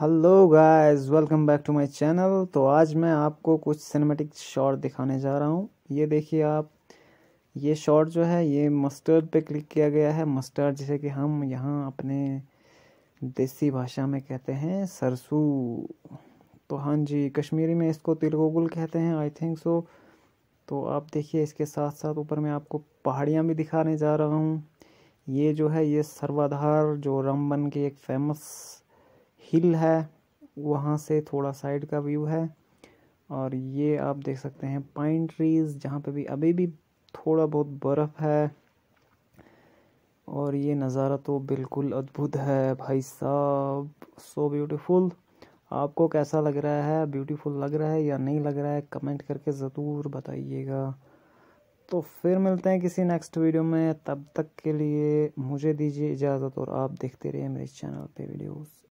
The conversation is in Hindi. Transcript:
hello guys welcome back to my channel तो आज मैं आपको कुछ सिनेमेटिक शॉट दिखाने जा रहा हूँ ये देखिए आप ये शॉट जो है ये मस्टर्ड पे क्लिक किया गया है मस्टर्ड जिसे कि हम यहाँ अपने देसी भाषा में कहते हैं सरसू तो हाँ जी कश्मीरी में इसको तिलगोगुल कहते हैं आई थिंक सो तो आप देखिए इसके साथ साथ ऊपर मैं आपको पहाड़ियाँ भी दिखाने जा रहा हूँ ये जो है ये सर्वाधार जो रामबन की एक फेमस हिल है वहाँ से थोड़ा साइड का व्यू है और ये आप देख सकते हैं पाइन ट्रीज़ जहाँ पे भी अभी भी थोड़ा बहुत बर्फ़ है और ये नज़ारा तो बिल्कुल अद्भुत है भाई साहब सो ब्यूटीफुल आपको कैसा लग रहा है ब्यूटीफुल लग रहा है या नहीं लग रहा है कमेंट करके ज़रूर बताइएगा तो फिर मिलते हैं किसी नेक्स्ट वीडियो में तब तक के लिए मुझे दीजिए इजाज़त और आप देखते रहिए मेरे चैनल पे वीडियोस